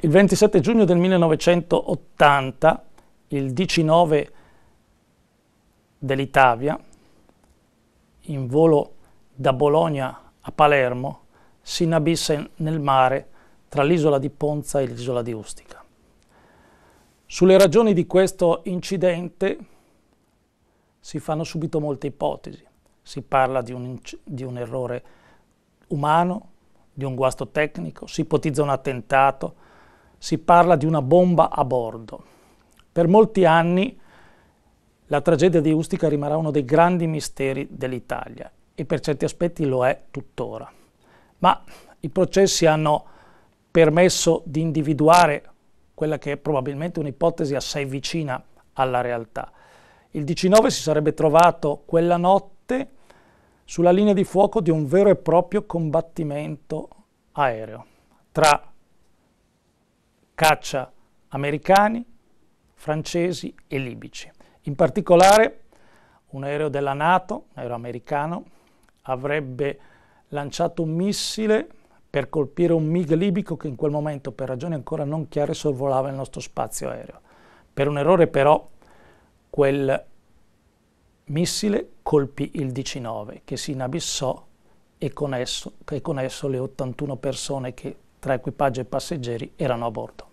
Il 27 giugno del 1980, il 19 dell'Italia, in volo da Bologna a Palermo, si inabisse nel mare tra l'isola di Ponza e l'isola di Ustica. Sulle ragioni di questo incidente si fanno subito molte ipotesi. Si parla di un, di un errore umano, di un guasto tecnico, si ipotizza un attentato, si parla di una bomba a bordo. Per molti anni la tragedia di Ustica rimarrà uno dei grandi misteri dell'Italia e per certi aspetti lo è tuttora. Ma i processi hanno permesso di individuare quella che è probabilmente un'ipotesi assai vicina alla realtà. Il 19 si sarebbe trovato quella notte sulla linea di fuoco di un vero e proprio combattimento aereo tra caccia americani, francesi e libici. In particolare un aereo della Nato, un aereo americano, avrebbe lanciato un missile per colpire un MiG libico che in quel momento, per ragioni ancora non chiare, sorvolava il nostro spazio aereo. Per un errore però quel missile colpì il 19 che si inabissò e con esso, e con esso le 81 persone che tra equipaggio e passeggeri erano a bordo.